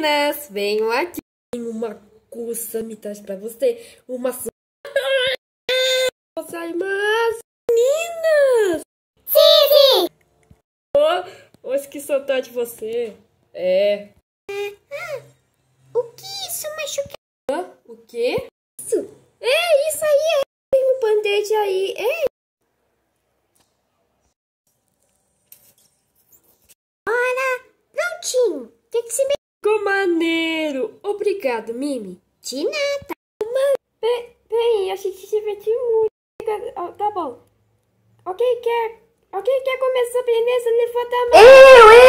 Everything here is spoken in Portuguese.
meninas, Venho aqui. Uma cursa me traz pra você uma Sai mais, meninas! Sim, sim! Oh, hoje que saudade de você. É. Ah, ah. o que isso, machucado? Ah, o quê? Isso. É, isso aí, é. Tem um band-aid aí, é. maneiro! Obrigado, Mimi. De nada. Mano, bem, bem, a gente se divertiu muito. Tá bom. Alguém quer, alguém quer começar a aprender Levanta a mão. Eu, eu.